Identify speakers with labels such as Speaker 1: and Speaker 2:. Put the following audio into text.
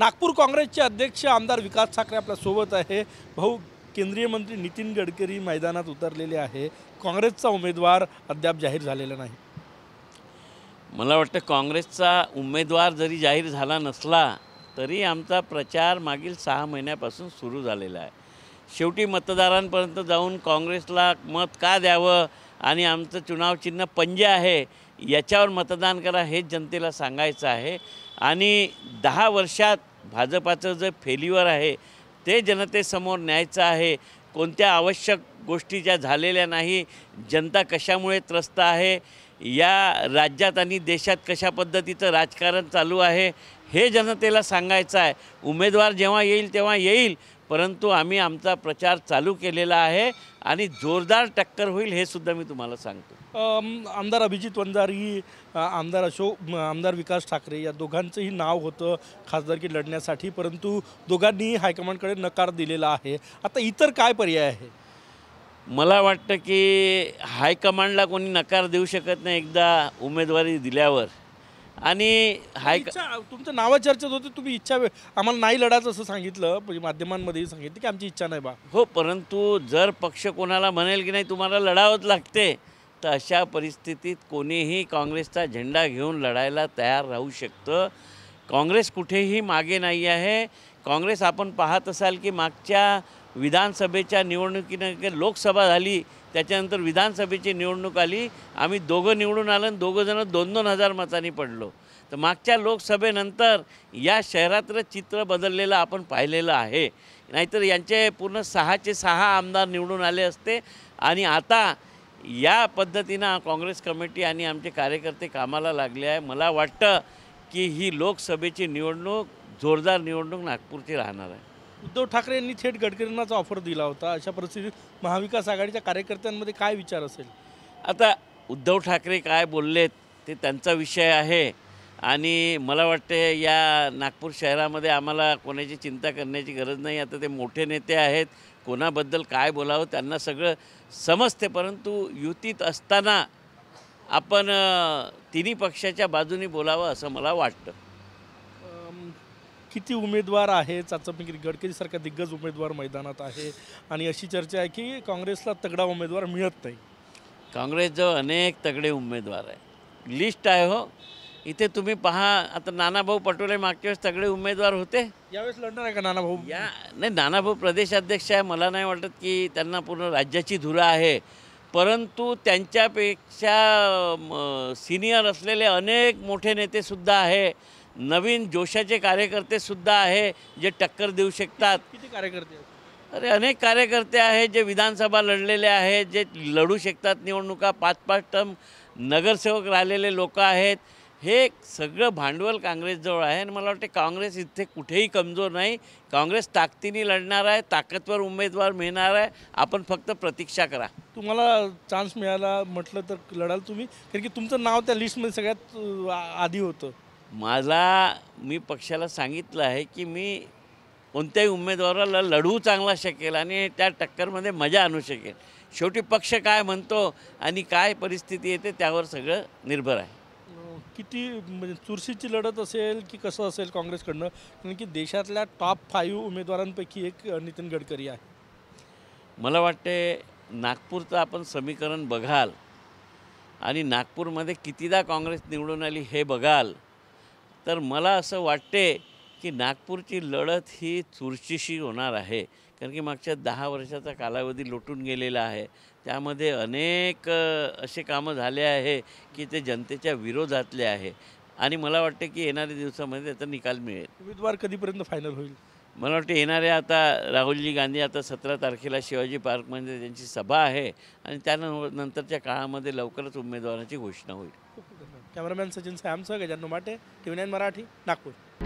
Speaker 1: नागपूर काँग्रेसचे अध्यक्ष आमदार विकास ठाकरे आपल्यासोबत आहे भाऊ केंद्रीय मंत्री नितीन गडकरी मैदानात उतरलेले आहे काँग्रेसचा उमेदवार अद्याप जाहीर झालेला नाही
Speaker 2: मला वाटतं काँग्रेसचा उमेदवार जरी जाहीर झाला नसला तरी आमचा प्रचार मागील सहा महिन्यापासून सुरू झालेला आहे शेवटी मतदारांपर्यंत जाऊन काँग्रेसला मत का द्यावं आणि आमचं चुनाव चिन्ह पंजे आहे याच्यावर मतदान करा हे जनतेला सांगायचं आहे आणि दहा वर्षात भाजपाचं जे फेल्युअर आहे ते जनतेसमोर न्यायचं आहे कोणत्या आवश्यक गोष्टी ज्या झालेल्या नाही जनता कशामुळे त्रस्त आहे या राज्यात आणि देशात कशा पद्धतीचं राजकारण चालू आहे हे जनतेला सांगायचं आहे उमेदवार जेव्हा येईल तेव्हा येईल परंतु आम्ही आमचा प्रचार चालू केलेला आहे आणि जोरदार टक्कर होईल हे सुद्धा मी तुम्हाला सांगतो
Speaker 1: आमदार अभिजित वंजारी आमदार अशोक आमदार विकास ठाकरे या दोघांचंही नाव होतं खासदारकी लढण्यासाठी परंतु दोघांनी हायकमांडकडे नकार दिलेला आहे आता इतर काय पर्याय आहे
Speaker 2: मला वाटतं की हायकमांडला कोणी नकार देऊ शकत नाही एकदा उमेदवारी दिल्यावर आणि हाय तुमचं नावं चर्चेत होते तुम्ही इच्छा
Speaker 1: आम्हाला नाही लढायचं असं सांगितलं म्हणजे
Speaker 2: माध्यमांमध्येही सांगितलं की आमची इच्छा नाही बा हो परंतु जर पक्ष कोणाला म्हणेल की नाही तुम्हाला लढावंच लागते तर अशा परिस्थितीत कोणीही काँग्रेसचा झेंडा घेऊन लढायला तयार राहू शकतं काँग्रेस कुठेही मागे नाही आहे काँग्रेस आपण पाहत असाल की मागच्या विधानसभेच्या निवडणुकीनं लोकसभा झाली त्याच्यानंतर विधानसभेची निवडणूक आली आम्ही दोघं निवडून आलं आणि दोघंजणं दोन दोन हजार मतांनी पडलो तर मागच्या लोकसभेनंतर या शहरातलं चित्र बदललेलं आपण पाहिलेलं आहे नाहीतर यांचे पूर्ण सहाचे सहा आमदार निवडून आले असते आणि आता या पद्धतीनं काँग्रेस कमिटी आणि आमचे कार्यकर्ते कामाला लागले आहे मला वाटतं की ही लोकसभेची निवडणूक जोरदार निवडणूक नागपूरची राहणार आहे उद्धव ठाकरे यांनी थेट गडकरींनाच ऑफर दिला होता अशा
Speaker 1: परिस्थितीत महाविकास आघाडीच्या कार्यकर्त्यांमध्ये काय विचार असेल
Speaker 2: आता उद्धव ठाकरे काय बोललेत ते त्यांचा विषय आहे आणि मला वाटते या नागपूर शहरामध्ये आम्हाला कोणाची चिंता करण्याची गरज नाही आता ते मोठे नेते आहेत कोणाबद्दल काय बोलावं त्यांना सगळं समजते परंतु युतीत असताना आपण तिन्ही पक्षाच्या बाजूनी बोलावं असं मला वाटतं
Speaker 1: किती उमेदवार आहे चाचपी गडकरीसारखा दिग्गज उमेदवार मैदानात आहे आणि अशी चर्चा आहे
Speaker 2: की काँग्रेसला तगडा उमेदवार मिळत नाही काँग्रेसजवळ अनेक तगडे उमेदवार आहे लिस्ट आहे हो इथे तुम्ही पहा आता नानाभाऊ पटोले मागच्या वेळेस सगळे उमेदवार होते यावेळेस लढणार आहे का नानाभाऊ या नाही नानाभाऊ प्रदेशाध्यक्ष आहे मला नाही वाटत की त्यांना पूर्ण राज्याची धुरा आहे परंतु त्यांच्यापेक्षा सिनियर असलेले अनेक मोठे नेतेसुद्धा आहे नवीन जोशाचे कार्यकर्तेसुद्धा आहे जे टक्कर देऊ शकतात किती कार्यकर्ते अरे अनेक कार्यकर्ते आहेत जे विधानसभा लढलेले आहेत जे लढू शकतात निवडणुका पाच पाच टर्म नगरसेवक राहिलेले लोक आहेत हे सगळं भांडवल काँग्रेसजवळ आहे आणि मला वाटते काँग्रेस इथे कुठेही कमजोर नाही काँग्रेस ताकदीने लढणार आहे ताकदवर उमेदवार मिळणार आहे आपण फक्त प्रतीक्षा करा
Speaker 1: तुम्हाला चान्स मिळाला म्हटलं तर लढाल तुम्ही कारण की तुमचं नाव
Speaker 2: त्या लिस्टमध्ये सगळ्यात आधी होतं मला मी पक्षाला सांगितलं आहे की मी कोणत्याही उमेदवाराला लढवू चांगला शकेल आणि त्या टक्करमध्ये मजा आणू शकेल शेवटी पक्ष काय म्हणतो आणि काय परिस्थिती येते त्यावर सगळं निर्भर आहे
Speaker 1: किती म्हणजे चुरशीची लढत असेल की कसं असेल काँग्रेसकडनं कारण की देशातल्या टॉप फाईव्ह उमेदवारांपैकी एक नितीन गडकरी आहे
Speaker 2: मला वाटते नागपूरचं आपण समीकरण बघाल आणि नागपूरमध्ये कितीदा काँग्रेस निवडून आली हे बघाल तर मला असं वाटते की नागपूरची लढत ही चुरशीशी होणार आहे कारण की मागच्या दहा वर्षाचा कालावधी लोटून गेलेला आहे त्यामध्ये अनेक असे कामं झाले आहे की ते जनतेच्या विरोधातले आहे आणि मला वाटते की येणाऱ्या दिवसामध्ये त्याचा निकाल मिळेल उमेदवार
Speaker 1: कधीपर्यंत फायनल होईल
Speaker 2: मला वाटते येणाऱ्या आता राहुलजी गांधी आता सतरा तारखेला शिवाजी पार्कमध्ये त्यांची सभा आहे आणि त्यानंतरच्या नंतरच्या काळामध्ये लवकरच उमेदवारांची घोषणा होईल
Speaker 1: कॅमेरामॅन सचिन सॅमसंग गजानन माटे टी नाईन मराठी नागपूर